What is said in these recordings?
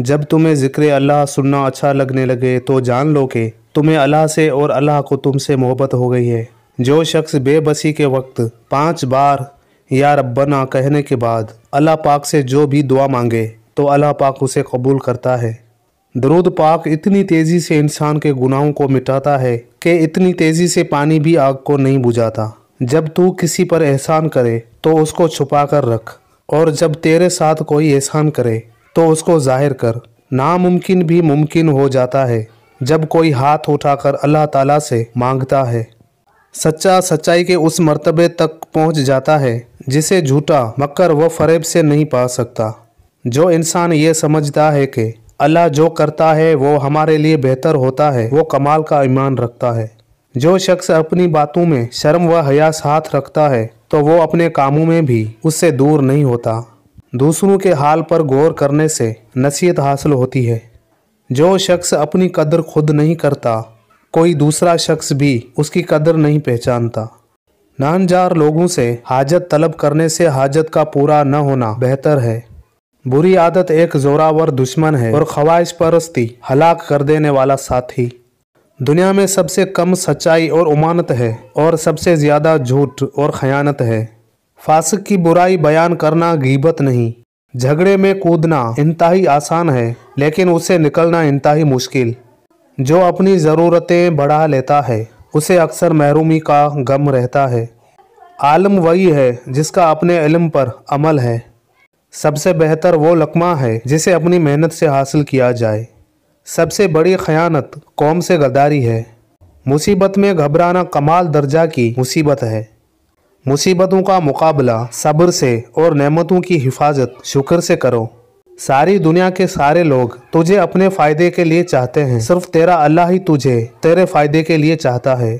जब तुम्हें ज़िक्र अल्लाह सुनना अच्छा लगने लगे तो जान लो कि तुम्हें अल्लाह से और अल्लाह को तुमसे मोहब्बत हो गई है जो शख्स बेबसी के वक्त पाँच बार या रब्बना कहने के बाद अल्लाह पाक से जो भी दुआ मांगे तो अल्लाह पाक उसे कबूल करता है दरूद पाक इतनी तेज़ी से इंसान के गुनाहों को मिटाता है कि इतनी तेज़ी से पानी भी आग को नहीं बुझाता जब तू किसी पर एहसान करे तो उसको छुपा कर रख और जब तेरे साथ कोई एहसान करे तो उसको जाहिर कर नामुमकिन भी मुमकिन हो जाता है जब कोई हाथ उठाकर अल्लाह ताला से मांगता है सच्चा सच्चाई के उस मर्तबे तक पहुंच जाता है जिसे झूठा मक्कर व फरेब से नहीं पा सकता जो इंसान ये समझता है कि अल्लाह जो करता है वो हमारे लिए बेहतर होता है वो कमाल का ईमान रखता है जो शख्स अपनी बातों में शर्म व हयास हाथ रखता है तो वो अपने कामों में भी उससे दूर नहीं होता दूसरों के हाल पर गौर करने से नसीहत हासिल होती है जो शख्स अपनी कदर खुद नहीं करता कोई दूसरा शख्स भी उसकी कदर नहीं पहचानता नानजार लोगों से हाजत तलब करने से हाजत का पूरा न होना बेहतर है बुरी आदत एक जोरावर दुश्मन है और ख्वाहिश परस्ती हलाक कर देने वाला साथी दुनिया में सबसे कम सच्चाई और उमानत है और सबसे ज़्यादा झूठ और खयानत है फासिक की बुराई बयान करना गीबत नहीं झगड़े में कूदना इंतहाई आसान है लेकिन उसे निकलना ही मुश्किल जो अपनी ज़रूरतें बढ़ा लेता है उसे अक्सर महरूमी का गम रहता है आलम वही है जिसका अपने इलम पर अमल है सबसे बेहतर वो लकमा है जिसे अपनी मेहनत से हासिल किया जाए सबसे बड़ी खयानत कौम से गद्दारी है मुसीबत में घबराना कमाल दर्जा की मुसीबत है मुसीबतों का मुकाबला सब्र से और नेमतों की हिफाजत शुक्र से करो सारी दुनिया के सारे लोग तुझे अपने फ़ायदे के लिए चाहते हैं सिर्फ तेरा अल्लाह ही तुझे तेरे फ़ायदे के लिए चाहता है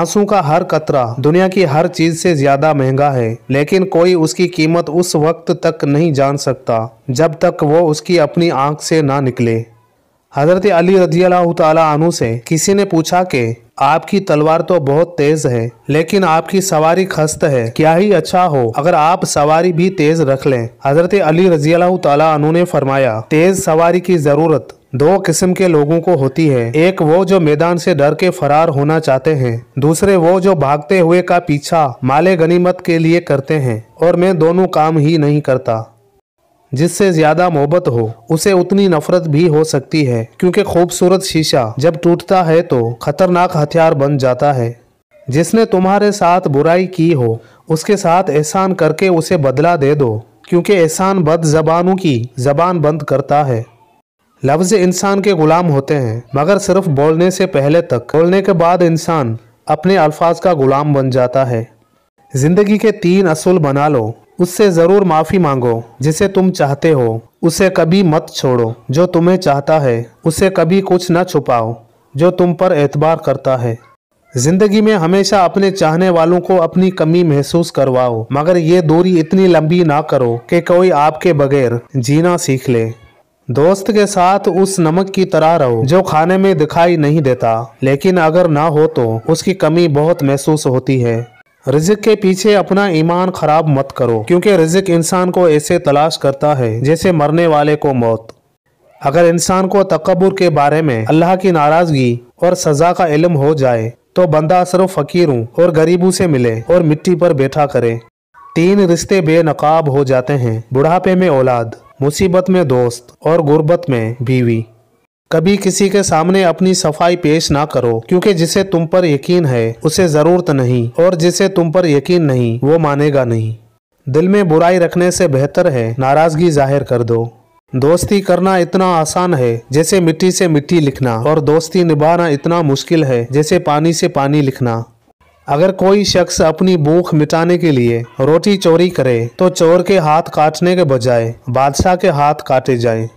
आंसू का हर कतरा दुनिया की हर चीज़ से ज़्यादा महंगा है लेकिन कोई उसकी कीमत उस वक्त तक नहीं जान सकता जब तक वो उसकी अपनी आंख से ना निकले हजरत अली रजी अनु से किसी ने पूछा कि आपकी तलवार तो बहुत तेज है लेकिन आपकी सवारी खस्त है क्या ही अच्छा हो अगर आप सवारी भी तेज रख लें हजरत अली रजी तु ने फरमाया तेज सवारी की जरूरत दो किस्म के लोगों को होती है एक वो जो मैदान से डर के फरार होना चाहते हैं दूसरे वो जो भागते हुए का पीछा माले गनीमत के लिए करते हैं और मैं दोनों काम ही नहीं करता जिससे ज्यादा मोहब्बत हो उसे उतनी नफरत भी हो सकती है क्योंकि खूबसूरत शीशा जब टूटता है तो खतरनाक हथियार बन जाता है जिसने तुम्हारे साथ बुराई की हो उसके साथ एहसान करके उसे बदला दे दो क्योंकि एहसान बद जबानों की जबान बंद करता है लफ्ज़ इंसान के ग़ुलाम होते हैं मगर सिर्फ बोलने से पहले तक बोलने के बाद इंसान अपने अल्फाज का ग़ुलाम बन जाता है ज़िंदगी के तीन असूल बना लो उससे ज़रूर माफ़ी मांगो जिसे तुम चाहते हो उसे कभी मत छोड़ो जो तुम्हें चाहता है उसे कभी कुछ न छुपाओ जो तुम पर एतबार करता है ज़िंदगी में हमेशा अपने चाहने वालों को अपनी कमी महसूस करवाओ मगर ये दूरी इतनी लंबी ना करो कि कोई आपके बगैर जीना सीख ले दोस्त के साथ उस नमक की तरह रहो जो खाने में दिखाई नहीं देता लेकिन अगर ना हो तो उसकी कमी बहुत महसूस होती है रिजिक के पीछे अपना ईमान खराब मत करो क्योंकि रिजिक इंसान को ऐसे तलाश करता है जैसे मरने वाले को मौत अगर इंसान को तकबर के बारे में अल्लाह की नाराज़गी और सज़ा का इलम हो जाए तो बंदा सिर्फ फ़कीरों और गरीबों से मिले और मिट्टी पर बैठा करे तीन रिश्ते बेनकाब हो जाते हैं बुढ़ापे में औलाद मुसीबत में दोस्त और गुर्बत में बीवी कभी किसी के सामने अपनी सफाई पेश ना करो क्योंकि जिसे तुम पर यकीन है उसे जरूरत नहीं और जिसे तुम पर यकीन नहीं वो मानेगा नहीं दिल में बुराई रखने से बेहतर है नाराजगी जाहिर कर दो दोस्ती करना इतना आसान है जैसे मिट्टी से मिट्टी लिखना और दोस्ती निभाना इतना मुश्किल है जैसे पानी से पानी लिखना अगर कोई शख्स अपनी भूख मिटाने के लिए रोटी चोरी करे तो चोर के हाथ काटने के बजाय बादशाह के हाथ काटे जाएं।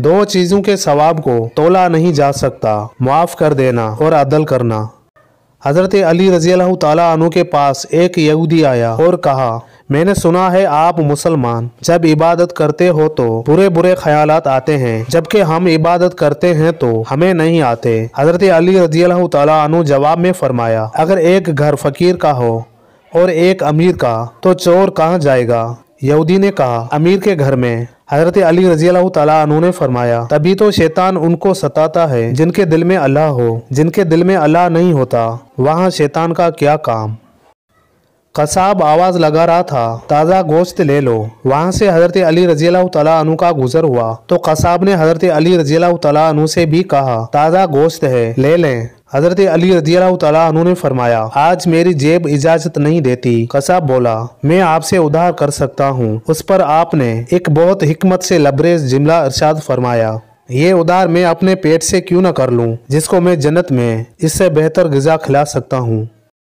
दो चीज़ों के सवाब को तोला नहीं जा सकता माफ़ कर देना और अदल करना हज़रत अली रजी तु के पास एक यहूदी आया और कहा मैंने सुना है आप मुसलमान जब इबादत करते हो तो बुरे बुरे ख्याल आते हैं जबकि हम इबादत करते हैं तो हमें नहीं आते हज़रत अली रजी तु जवाब में फरमाया अगर एक घर फकीर का हो और एक अमीर का तो चोर कहाँ जाएगा यहूदी ने कहा अमीर के घर में हजरत अली रजी तु ने फरमाया तभी तो शैतान उनको सताता है जिनके दिल में अल्लाह हो जिनके दिल में अल्लाह नहीं होता वहाँ शैतान का क्या काम कसाब आवाज़ लगा रहा था ताज़ा गोश्त ले लो वहाँ से हज़रत अली रजी तु का गुजर हुआ तो कसाब ने हज़रत अली रजी तु से भी कहा ताज़ा गोश्त है ले लें हजरत अली रजी तु ने फरमाया आज मेरी जेब इजाजत नहीं देती कसाब बोला मैं आपसे उधार कर सकता हूँ उस पर आपने एक बहुत हिकमत से लबरेज जिमला अरसाद फरमाया ये उधार मैं अपने पेट से क्यों न कर लूँ जिसको मैं जन्नत में इससे बेहतर गजा खिला सकता हूँ